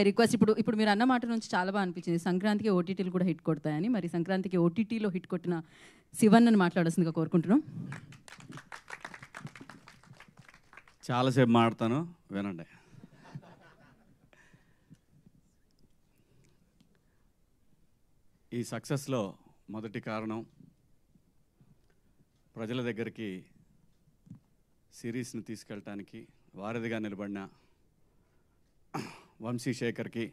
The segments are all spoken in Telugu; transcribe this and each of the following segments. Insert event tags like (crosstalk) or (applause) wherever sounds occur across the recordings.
ఐ రిక్వెస్ట్ ఇప్పుడు ఇప్పుడు మీరు అన్న మాట నుంచి చాలా బాగా అనిపించింది సంక్రాంతికి ఓటీటీలు కూడా హిట్ కొడతాయని మరి సంక్రాంతికి ఓటీటీలో హిట్ కొట్టిన అని మాట్లాడాల్సిందిగా కోరుకుంటున్నాం చాలాసేపు మాడతాను వినండి ఈ సక్సెస్లో మొదటి కారణం ప్రజల దగ్గరికి సిరీస్ని తీసుకెళ్ళటానికి వారధిగా నిలబడిన వంశీశేఖర్కి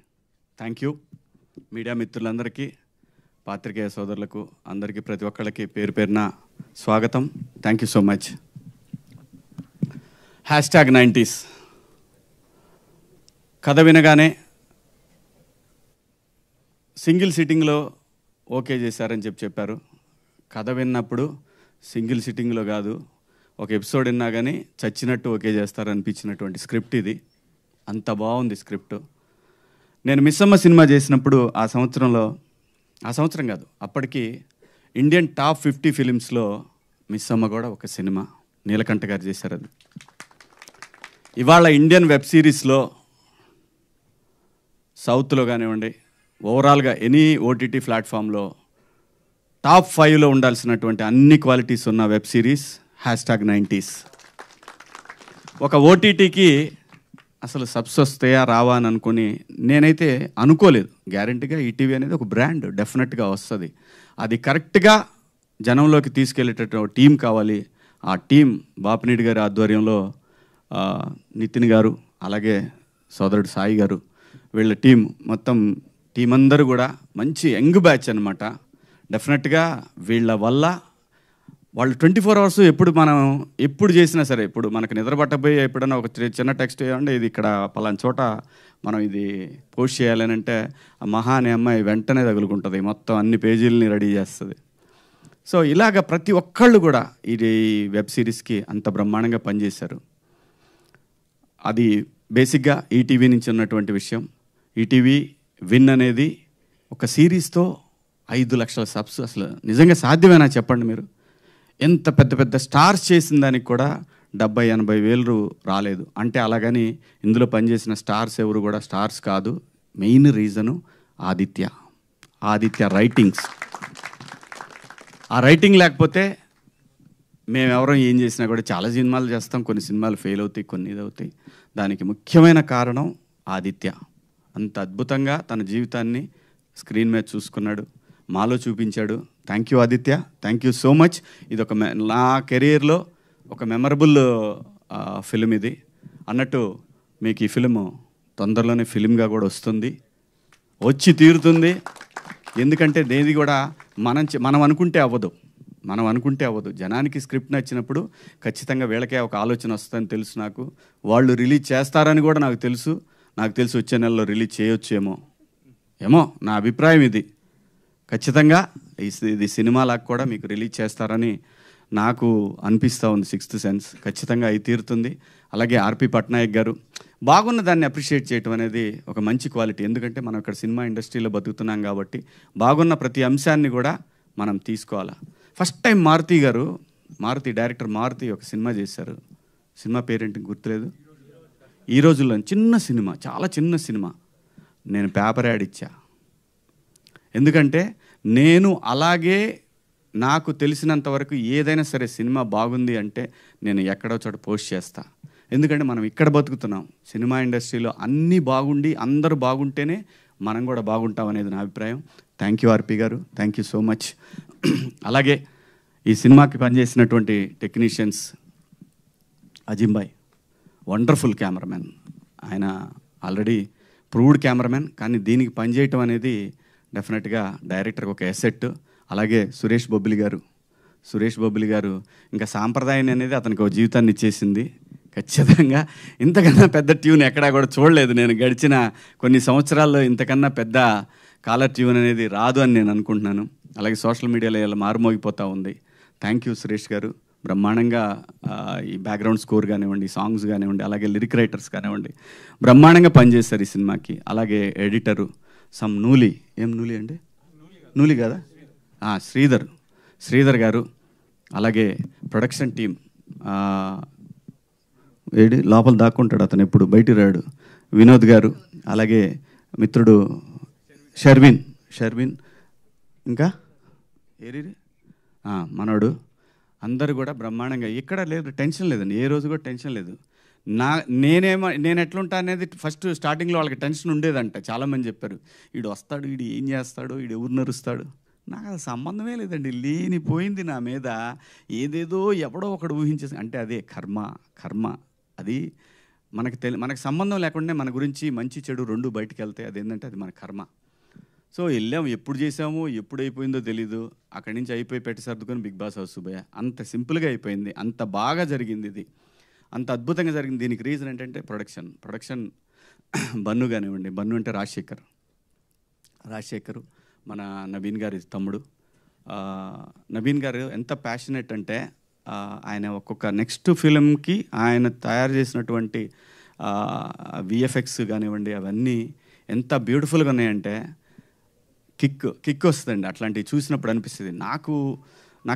థ్యాంక్ యూ మీడియా మిత్రులందరికీ పాత్రికేయ సోదరులకు అందరికీ ప్రతి ఒక్కళ్ళకి పేరు పేరున స్వాగతం thank you so much hashtag nineties కథ వినగానే సింగిల్ సిట్టింగ్లో ఓకే చేశారని చెప్పి చెప్పారు కథ విన్నప్పుడు సింగిల్ సిట్టింగ్లో కాదు ఒక ఎపిసోడ్ విన్నా కానీ చచ్చినట్టు ఓకే చేస్తారనిపించినటువంటి స్క్రిప్ట్ ఇది అంత బాగుంది స్క్రిప్ట్ నేను మిస్సమ్మ సినిమా చేసినప్పుడు ఆ సంవత్సరంలో ఆ సంవత్సరం కాదు అప్పటికి ఇండియన్ టాప్ ఫిఫ్టీ ఫిలిమ్స్లో మిస్సమ్మ కూడా ఒక సినిమా నీలకంఠ గారు చేశారు అది ఇవాళ ఇండియన్ వెబ్ సిరీస్లో సౌత్లో కానివ్వండి ఓవరాల్గా ఎనీ ఓటీటీ ప్లాట్ఫామ్లో టాప్ ఫైవ్లో ఉండాల్సినటువంటి అన్ని క్వాలిటీస్ ఉన్న web series hashtag nineties ఒక ఓటీటీకి అసలు సబ్స్ వస్తాయా రావా అని అనుకుని నేనైతే అనుకోలేదు గ్యారంటీగా ఈటీవీ అనేది ఒక బ్రాండ్ డెఫినెట్గా వస్తుంది అది కరెక్ట్గా జనంలోకి తీసుకెళ్లేటట్టు టీం కావాలి ఆ టీం బాపినీడి గారి ఆధ్వర్యంలో నితిన్ గారు అలాగే సోదరుడు సాయి గారు వీళ్ళ టీం మొత్తం టీం అందరూ కూడా మంచి యంగ్ బ్యాచ్ అనమాట డెఫినెట్గా వీళ్ళ వల్ల వాళ్ళు ట్వంటీ ఫోర్ అవర్స్ ఎప్పుడు మనం ఎప్పుడు చేసినా సరే ఇప్పుడు మనకు నిద్రపట్టబోయి ఎప్పుడైనా ఒక చిన్న టెక్స్ట్ చేయండి ఇది ఇక్కడ పలాని చోట మనం ఇది పోస్ట్ చేయాలని అంటే ఆ మహా అనే అమ్మాయి వెంటనే తగులుకుంటుంది మొత్తం అన్ని పేజీలని రెడీ చేస్తుంది సో ఇలాగ ప్రతి ఒక్కళ్ళు కూడా ఇది వెబ్ సిరీస్కి అంత బ్రహ్మాండంగా పనిచేశారు అది బేసిక్గా ఈటీవీ నుంచి ఉన్నటువంటి విషయం ఈటీవీ విన్ అనేది ఒక సిరీస్తో ఐదు లక్షల సబ్స్ అసలు నిజంగా సాధ్యమేనా చెప్పండి మీరు ఎంత పెద్ద పెద్ద స్టార్స్ చేసిన దానికి కూడా డెబ్బై ఎనభై వేలు రాలేదు అంటే అలాగని ఇందులో పనిచేసిన స్టార్స్ ఎవరు కూడా స్టార్స్ కాదు main reason Aditya Aditya writings ఆ రైటింగ్ లేకపోతే మేము ఎవరో ఏం చేసినా కూడా చాలా సినిమాలు చేస్తాం కొన్ని సినిమాలు ఫెయిల్ అవుతాయి కొన్ని ఇదవుతాయి దానికి ముఖ్యమైన కారణం ఆదిత్య అంత అద్భుతంగా తన జీవితాన్ని స్క్రీన్ మీద చూసుకున్నాడు మాలో చూపించాడు thank you Aditya thank you so much ఇది ఒక నా కెరీర్లో ఒక మెమరబుల్ ఫిలిం ఇది అన్నట్టు మీకు ఈ ఫిలిం తొందరలోనే ఫిలింగా కూడా వస్తుంది వచ్చి తీరుతుంది ఎందుకంటే దేది కూడా మనం మనం అనుకుంటే అవ్వదు మనం అనుకుంటే అవ్వదు జనానికి స్క్రిప్ట్ నచ్చినప్పుడు ఖచ్చితంగా వీళ్ళకే ఒక ఆలోచన వస్తుందని తెలుసు నాకు వాళ్ళు రిలీజ్ చేస్తారని కూడా నాకు తెలుసు నాకు తెలిసి వచ్చే నెలలో రిలీజ్ చేయొచ్చేమో ఏమో నా అభిప్రాయం ఇది ఖచ్చితంగా ఇది సినిమాలకు కూడా మీకు రిలీజ్ చేస్తారని నాకు అనిపిస్తూ ఉంది సిక్స్త్ సెన్స్ ఖచ్చితంగా అవి తీరుతుంది అలాగే ఆర్పి పట్నాయక్ గారు బాగున్న దాన్ని అప్రిషియేట్ చేయటం అనేది ఒక మంచి క్వాలిటీ ఎందుకంటే మనం ఇక్కడ సినిమా ఇండస్ట్రీలో బతుకుతున్నాం కాబట్టి బాగున్న ప్రతి అంశాన్ని కూడా మనం తీసుకోవాలి ఫస్ట్ టైం మారుతి గారు మారుతి డైరెక్టర్ మారుతి ఒక సినిమా చేశారు సినిమా పేరేంటి గుర్తులేదు ఈ రోజుల్లో చిన్న సినిమా చాలా చిన్న సినిమా నేను పేపర్ యాడ్ ఇచ్చా ఎందుకంటే నేను అలాగే నాకు తెలిసినంతవరకు ఏదైనా సరే సినిమా బాగుంది అంటే నేను ఎక్కడో చోట పోస్ట్ చేస్తా ఎందుకంటే మనం ఇక్కడ బతుకుతున్నాం సినిమా ఇండస్ట్రీలో అన్నీ బాగుండి అందరూ బాగుంటేనే మనం కూడా బాగుంటాం అనేది నా అభిప్రాయం థ్యాంక్ యూ ఆర్పి గారు థ్యాంక్ యూ సో మచ్ అలాగే ఈ సినిమాకి పనిచేసినటువంటి technicians Azim bhai wonderful cameraman ఆయన ఆల్రెడీ ప్రూవ్డ్ కెమెరామెన్ కానీ దీనికి పనిచేయటం అనేది డెఫినెట్గా డైరెక్టర్కి ఒక ఎసెట్ అలాగే సురేష్ బొబ్బిలి గారు సురేష్ బొబ్బిలి గారు ఇంకా సాంప్రదాయం అనేది అతనికి ఒక జీవితాన్ని ఇచ్చేసింది ఖచ్చితంగా ఇంతకన్నా పెద్ద ట్యూన్ ఎక్కడా కూడా చూడలేదు నేను గడిచిన కొన్ని సంవత్సరాల్లో ఇంతకన్నా పెద్ద కాలర్ ట్యూన్ అనేది రాదు అని నేను అనుకుంటున్నాను అలాగే సోషల్ మీడియాలో ఇలా మారుమోగిపోతూ ఉంది థ్యాంక్ యూ సురేష్ గారు బ్రహ్మాండంగా ఈ బ్యాక్గ్రౌండ్ స్కోర్ కానివ్వండి సాంగ్స్ కానివ్వండి అలాగే లిరిక్ రైటర్స్ కానివ్వండి బ్రహ్మాండంగా పనిచేస్తారు ఈ సినిమాకి అలాగే ఎడిటరు సమ్ నూలి ఏం నూలి అండి నూలి కదా శ్రీధర్ శ్రీధర్ గారు అలాగే ప్రొడక్షన్ టీం ఏడు లోపల దాక్కుంటాడు అతను ఎప్పుడు బయట రాడు వినోద్ గారు అలాగే మిత్రుడు షర్విన్ షర్విన్ ఇంకా ఏరి మనోడు అందరు కూడా బ్రహ్మాండంగా ఎక్కడ లేదు టెన్షన్ లేదండి ఏ రోజు కూడా టెన్షన్ లేదు నా నేనేమో నేను ఎట్లుంటా అనేది ఫస్ట్ స్టార్టింగ్లో వాళ్ళకి టెన్షన్ ఉండేదంట చాలామంది చెప్పారు వీడు వస్తాడు వీడు ఏం చేస్తాడు వీడు ఎవరు నరుస్తాడు నాకు అది సంబంధమే లేదండి లేనిపోయింది నా మీద ఏదేదో ఎవడో ఒకడు ఊహించేసి అంటే అదే కర్మ కర్మ అది మనకు తెలి మనకు సంబంధం లేకుండా మన గురించి మంచి చెడు రెండు బయటకు వెళ్తాయి ఏంటంటే అది మన కర్మ సో వెళ్ళాము ఎప్పుడు చేసాము ఎప్పుడు అయిపోయిందో తెలీదు అక్కడి నుంచి అయిపోయి పెట్టి సర్దుకొని బిగ్ బాస్ హౌస్ సుబ్బయ్య అంత సింపుల్గా అయిపోయింది అంత బాగా జరిగింది ఇది అంత అద్భుతంగా జరిగింది దీనికి రీజన్ ఏంటంటే ప్రొడక్షన్ ప్రొడక్షన్ (clears throat) బన్ను కానివ్వండి బన్ను అంటే రాజశేఖర్ రాజశేఖర్ మన నవీన్ గారి తమ్ముడు నవీన్ గారు ఎంత ప్యాషనెట్ అంటే ఆయన ఒక్కొక్క నెక్స్ట్ ఫిలింకి ఆయన తయారు చేసినటువంటి విఎఫ్ఎక్స్ కానివ్వండి అవన్నీ ఎంత బ్యూటిఫుల్గా ఉన్నాయంటే కిక్ కిక్ వస్తుందండి అట్లాంటివి చూసినప్పుడు అనిపిస్తుంది నాకు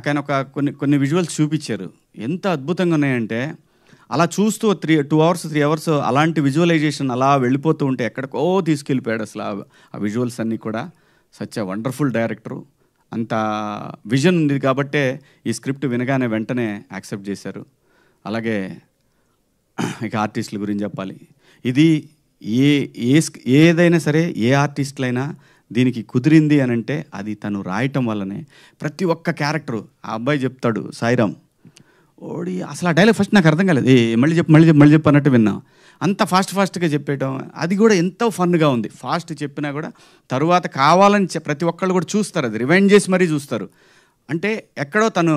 ఆయన ఒక కొన్ని కొన్ని విజువల్స్ చూపించారు ఎంత అద్భుతంగా ఉన్నాయంటే అలా చూస్తూ three two hours three hours అలాంటి విజువలైజేషన్ అలా వెళ్ళిపోతూ ఉంటే ఎక్కడికో తీసుకెళ్ళిపోయాడు అసలు ఆ విజువల్స్ అన్నీ కూడా సచ్ ఎ వండర్ఫుల్ డైరెక్టరు అంత విజన్ ఉంది కాబట్టే ఈ స్క్రిప్ట్ వినగానే వెంటనే యాక్సెప్ట్ చేశారు అలాగే (clears throat) ఇక ఆర్టిస్టుల గురించి చెప్పాలి ఇది ఏ ఏ ఏదైనా సరే ఏ ఆర్టిస్టులైనా దీనికి కుదిరింది అని అంటే అది తను రాయటం వల్లనే ప్రతి ఒక్క క్యారెక్టరు ఆ అబ్బాయి చెప్తాడు సాయిరామ్ ఓడి అసలు ఆ డైలాగ్ ఫస్ట్ నాకు అర్థం కాలేదు ఏ మళ్ళీ చెప్పు మళ్ళీ మళ్ళీ చెప్పు అన్నట్టు విన్నా అంత ఫాస్ట్ ఫాస్ట్గా చెప్పేయటం అది కూడా ఎంతో ఫన్గా ఉంది ఫాస్ట్ చెప్పినా కూడా తరువాత కావాలని ప్రతి ఒక్కళ్ళు కూడా చూస్తారు అది రివైండ్ చేసి మరీ చూస్తారు అంటే ఎక్కడో తను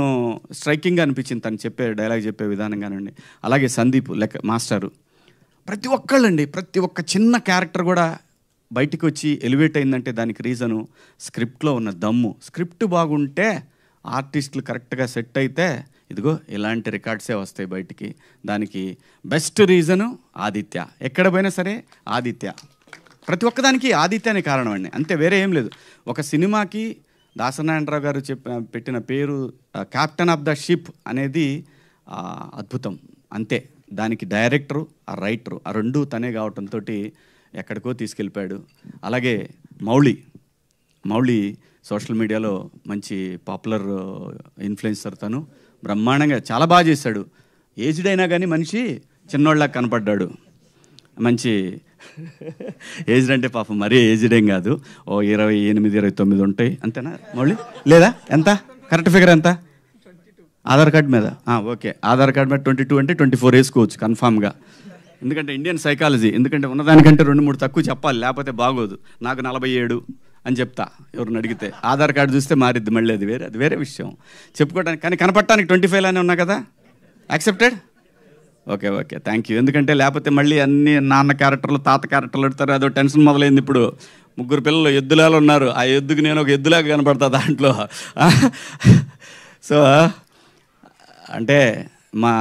స్ట్రైకింగ్గా అనిపించింది తను చెప్పే డైలాగ్ చెప్పే విధానం కానివ్వండి అలాగే సందీప్ లెక్క మాస్టారు ప్రతి ఒక్కళ్ళండి ప్రతి ఒక్క చిన్న క్యారెక్టర్ కూడా బయటికి వచ్చి ఎలివేట్ అయిందంటే దానికి రీజను స్క్రిప్ట్లో ఉన్న దమ్ము స్క్రిప్ట్ బాగుంటే ఆర్టిస్టులు కరెక్ట్గా సెట్ అయితే ఇదిగో ఇలాంటి రికార్డ్సే వస్తాయి బయటికి దానికి బెస్ట్ రీజను ఆదిత్య ఎక్కడ పోయినా సరే ఆదిత్య ప్రతి ఒక్కదానికి ఆదిత్యనే కారణం అండి అంతే వేరే ఏం లేదు ఒక సినిమాకి దాసనారాయణరావు గారు చెప్పిన పెట్టిన పేరు క్యాప్టెన్ ఆఫ్ ద షిప్ అనేది అద్భుతం అంతే దానికి డైరెక్టరు ఆ రైటరు ఆ రెండు తనే కావటంతో ఎక్కడికో తీసుకెళ్ళిపోయాడు అలాగే మౌళి మౌళి సోషల్ మీడియాలో మంచి పాపులర్ ఇన్ఫ్లుయెన్సర్ తను బ్రహ్మాండంగా చాలా బాగా చేశాడు ఏజ్డ్ అయినా కానీ మనిషి చిన్నోళ్ళకి కనపడ్డాడు మంచి ఏజ్డ్ అంటే పాపం మరీ ఏజ్డ్ ఏం కాదు ఓ ఇరవై ఎనిమిది ఇరవై తొమ్మిది ఉంటాయి అంతేనా మళ్ళీ లేదా ఎంత కరెక్ట్ ఫిగర్ ఎంత ఆధార్ కార్డ్ మీద ఓకే ఆధార్ కార్డ్ మీద ట్వంటీ టూ అంటే ట్వంటీ ఫోర్ వేసుకోవచ్చు కన్ఫామ్గా ఎందుకంటే ఇండియన్ సైకాలజీ ఎందుకంటే ఉన్నదానికంటే రెండు మూడు తక్కువ చెప్పాలి లేకపోతే బాగోదు నాకు నలభై ఏడు అని చెప్తా ఎవరిని అడిగితే ఆధార్ కార్డు చూస్తే మారిద్ది మళ్ళీ అది వేరే అది వేరే విషయం చెప్పుకోవడానికి కానీ కనపడటానికి ట్వంటీ ఫైవ్ అనే ఉన్నా కదా accepted okay okay thank you ఎందుకంటే లేకపోతే మళ్ళీ అన్ని నాన్న క్యారెక్టర్లు తాత క్యారెక్టర్లు పెడతారు అదో టెన్షన్ మొదలైంది ఇప్పుడు ముగ్గురు పిల్లలు ఎద్దులాలు ఉన్నారు ఆ ఎద్దుకు నేను ఒక ఎద్దులాగా కనపడతా దాంట్లో సో అంటే మా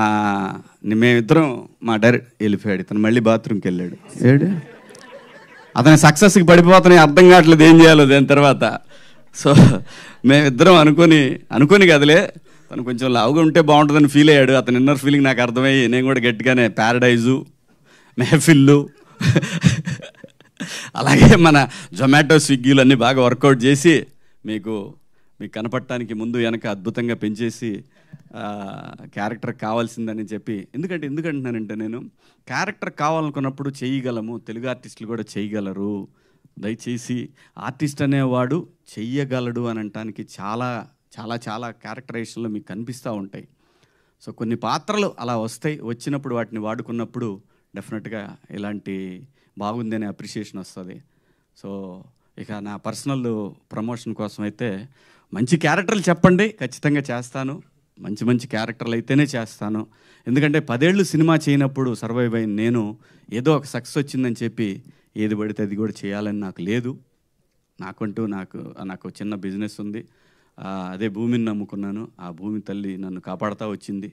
మేమిద్దరం మా డైరెక్ట్ వెళ్ళిపోయాడు ఇతను మళ్ళీ బాత్రూమ్కి వెళ్ళాడు ఏడు అతని సక్సెస్కి పడిపోతున్నాయి అర్థం కావట్లేదు ఏం చేయాలో దాని తర్వాత సో మేమిద్దరం అనుకుని అనుకుని కదలే తను కొంచెం లావుగా ఉంటే బాగుంటుందని ఫీల్ అయ్యాడు అతని ఇన్నర్ ఫీలింగ్ నాకు అర్థమయ్యి నేను కూడా గట్టిగానే ప్యారడైజు మెహఫిల్లు అలాగే మన జొమాటో స్విగ్గీలు అన్నీ బాగా వర్కౌట్ చేసి మీకు మీకు కనపడటానికి ముందు వెనక అద్భుతంగా పెంచేసి క్యారెక్టర్ కావాల్సిందని చెప్పి ఎందుకంటే ఎందుకంటున్నానంటే నేను క్యారెక్టర్ కావాలనుకున్నప్పుడు చేయగలము తెలుగు ఆర్టిస్టులు కూడా చేయగలరు దయచేసి ఆర్టిస్ట్ అనేవాడు చెయ్యగలడు అని అనటానికి చాలా చాలా చాలా క్యారెక్టరైజేషన్లు మీకు కనిపిస్తూ ఉంటాయి సో కొన్ని పాత్రలు అలా వస్తాయి వచ్చినప్పుడు వాటిని వాడుకున్నప్పుడు డెఫినెట్గా ఇలాంటి బాగుంది అనే అప్రిషియేషన్ వస్తుంది సో ఇక నా పర్సనల్ ప్రమోషన్ కోసం అయితే మంచి క్యారెక్టర్లు చెప్పండి ఖచ్చితంగా చేస్తాను మంచి మంచి క్యారెక్టర్లు అయితేనే చేస్తాను ఎందుకంటే పదేళ్ళు సినిమా చేయనప్పుడు సర్వైవ్ అయిన నేను ఏదో ఒక సక్సెస్ వచ్చిందని చెప్పి ఏది పడితే అది కూడా చేయాలని నాకు లేదు నాకంటూ నాకు నాకు చిన్న బిజినెస్ ఉంది అదే భూమిని నమ్ముకున్నాను ఆ భూమి తల్లి నన్ను కాపాడుతూ వచ్చింది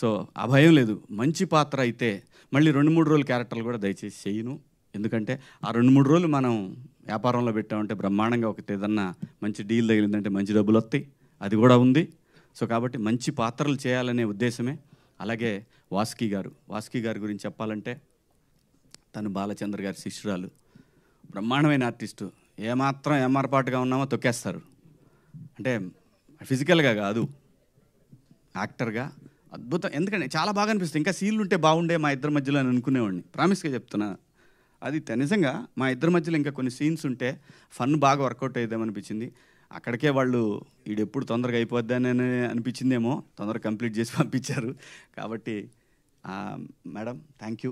సో ఆ భయం లేదు మంచి పాత్ర అయితే మళ్ళీ రెండు మూడు రోజులు క్యారెక్టర్లు కూడా దయచేసి చేయను ఎందుకంటే ఆ రెండు మూడు రోజులు మనం వ్యాపారంలో పెట్టామంటే బ్రహ్మాండంగా ఒక ఏదన్నా మంచి డీల్ తగిలిందంటే మంచి డబ్బులు వస్తాయి అది కూడా ఉంది సో కాబట్టి మంచి పాత్రలు చేయాలనే ఉద్దేశమే అలాగే వాస్కి గారు వాస్కి గారి గురించి చెప్పాలంటే తను బాలచంద్ర గారి శిష్యురాలు బ్రహ్మాండమైన ఆర్టిస్టు ఏమాత్రం ఏమార్పాటుగా ఉన్నామో తొక్కేస్తారు అంటే ఫిజికల్గా కాదు యాక్టర్గా అద్భుతం ఎందుకంటే చాలా బాగా అనిపిస్తుంది ఇంకా సీన్లు ఉంటే బాగుండే మా ఇద్దరి మధ్యలో అని అనుకునేవాడిని ప్రామిస్గా చెప్తున్నా అది నిజంగా మా ఇద్దరి మధ్యలో ఇంకా కొన్ని సీన్స్ ఉంటే ఫన్ బాగా వర్కౌట్ అయ్యేదేమనిపించింది అక్కడికే వాళ్ళు వీడెప్పుడు తొందరగా అయిపోద్దని అనిపించిందేమో తొందరగా కంప్లీట్ చేసి పంపించారు కాబట్టి మేడం థ్యాంక్ యూ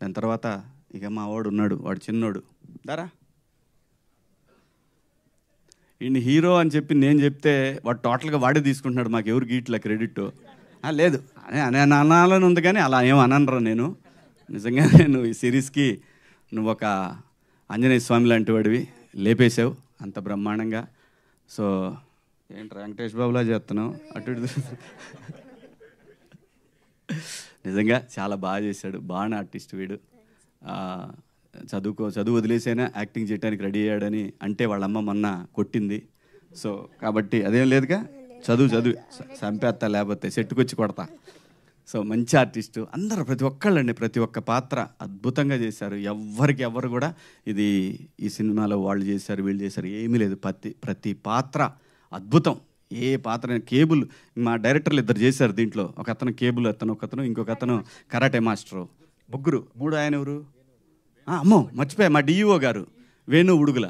దాని తర్వాత ఇక మా వాడు ఉన్నాడు వాడు చిన్నోడు దారా ఈయన హీరో అని చెప్పి నేను చెప్తే వాడు టోటల్గా వాడే తీసుకుంటున్నాడు మాకు ఎవరికి ఇట్లా క్రెడిట్ లేదు అనే అనే అనాలని ఉంది కానీ అలా ఏం అనరా నేను నిజంగా నువ్వు ఈ సిరీస్కి నువ్వు ఒక ఆంజనేయ స్వామి లాంటి వాడివి లేపేశావు అంత బ్రహ్మాండంగా సో ఏంటి వెంకటేష్ బాబులా చేస్తున్నావు అటు ఇటు నిజంగా చాలా బాగా చేశాడు బాగా ఆర్టిస్ట్ వీడు చదువుకో చదువు వదిలేసైనా యాక్టింగ్ చేయడానికి రెడీ అయ్యాడని అంటే వాళ్ళమ్మ మొన్న కొట్టింది సో కాబట్టి అదేం లేదుగా చదువు చదువు చంపేస్తా లేకపోతే సెట్టుకొచ్చి కొడతా సో మంచి ఆర్టిస్టు అందరు ప్రతి ఒక్కళ్ళండి ప్రతి ఒక్క పాత్ర అద్భుతంగా చేశారు ఎవ్వరికి ఎవరు కూడా ఇది ఈ సినిమాలో వాళ్ళు చేశారు వీళ్ళు చేశారు ఏమీ లేదు ప్రతి ప్రతి పాత్ర అద్భుతం ఏ పాత్ర కేబుల్ మా డైరెక్టర్లు ఇద్దరు చేశారు దీంట్లో ఒక అతను కేబుల్ అతను ఒక అతను ఇంకొక అతను కరాటే మాస్టరు ముగ్గురు మూడు ఆయన ఎవరు అమ్మో మర్చిపోయా మా డిఈఓ గారు వేణు ఉడుగుల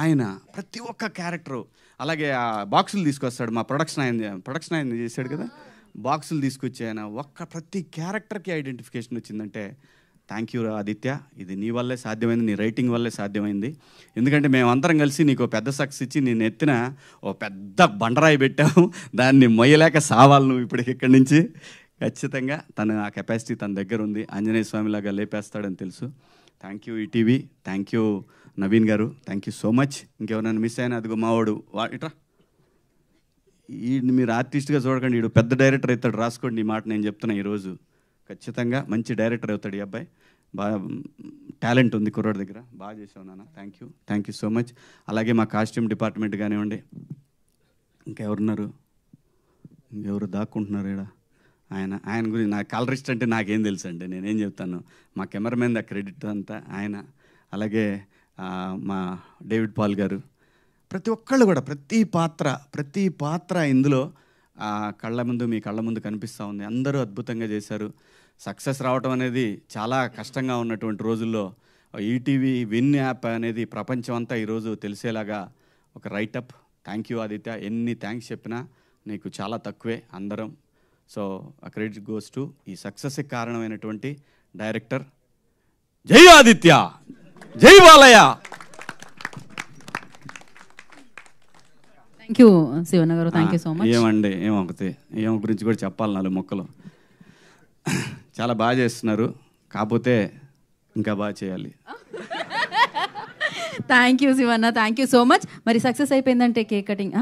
ఆయన ప్రతి ఒక్క క్యారెక్టరు అలాగే ఆ బాక్సులు తీసుకొస్తాడు మా ప్రొడక్షన్ ఆయన ప్రొడక్షన్ ఆయన చేశాడు కదా బాక్సులు తీసుకొచ్చి ఆయన ఒక్క ప్రతి క్యారెక్టర్కి ఐడెంటిఫికేషన్ వచ్చిందంటే థ్యాంక్ యూ ఆదిత్య ఇది నీ వల్లే సాధ్యమైంది నీ రైటింగ్ వల్లే సాధ్యమైంది ఎందుకంటే మేమందరం కలిసి నీకు పెద్ద సక్సెస్ ఇచ్చి నేను ఎత్తిన ఓ పెద్ద బండరాయి పెట్టాము దాన్ని మొయ్యలేక సావాలి నువ్వు ఇప్పటికి ఇక్కడి నుంచి ఖచ్చితంగా తన ఆ కెపాసిటీ తన దగ్గర ఉంది ఆంజనేయ స్వామిలాగా లేపేస్తాడని తెలుసు thank you ETV thank you Naveen garu thank you so much ఇంకెవరైనా మిస్ అయినా అదిగో మావాడు వాటిట్రా వీడిని మీరు ఆర్టిస్ట్గా చూడకండి వీడు పెద్ద డైరెక్టర్ అవుతాడు రాసుకోండి ఈ మాట నేను చెప్తున్నా ఈరోజు ఖచ్చితంగా మంచి డైరెక్టర్ అవుతాడు ఈ అబ్బాయి బాగా టాలెంట్ ఉంది కుర్రాడి దగ్గర బాగా చేసావు నాన్న thank you thank you so much అలాగే మా కాస్ట్యూమ్ డిపార్ట్మెంట్ కానివ్వండి ఇంకెవరున్నారు ఇంకెవరు దాక్కుంటున్నారు ఇక్కడ ఆయన ఆయన గురించి నా కలరిస్ట్ అంటే నాకేం తెలుసు అండి నేనేం చెప్తాను మా కెమెరామెన్ ద క్రెడిట్ అంతా ఆయన అలాగే మా డేవిడ్ పాల్ గారు ప్రతి ఒక్కళ్ళు కూడా ప్రతి పాత్ర ప్రతి పాత్ర ఇందులో కళ్ళ ముందు మీ కళ్ళ ముందు కనిపిస్తూ ఉంది అందరూ అద్భుతంగా చేశారు సక్సెస్ రావడం అనేది చాలా కష్టంగా ఉన్నటువంటి రోజుల్లో ఈటీవీ విన్ యాప్ అనేది ప్రపంచం అంతా ఈరోజు తెలిసేలాగా ఒక రైటప్ థ్యాంక్ యూ ఆదిత్య ఎన్ని థ్యాంక్స్ చెప్పినా నీకు చాలా తక్కువే అందరం సో ఆ క్రెడిట్ గోస్ టు ఈ సక్సెస్కి కారణమైనటువంటి డైరెక్టర్ జై ఆదిత్య జై బాలయ్య థ్యాంక్ యూ శివన్న గారు థ్యాంక్ యూ సో మచ్ ఏమండి ఏమొకతే ఏం గురించి కూడా చెప్పాలి నాలుగు మొక్కలు చాలా బాగా చేస్తున్నారు కాకపోతే ఇంకా బాగా చేయాలి thank you Shivanna thank you so much మరి సక్సెస్ అయిపోయిందంటే కేక్ కటింగ్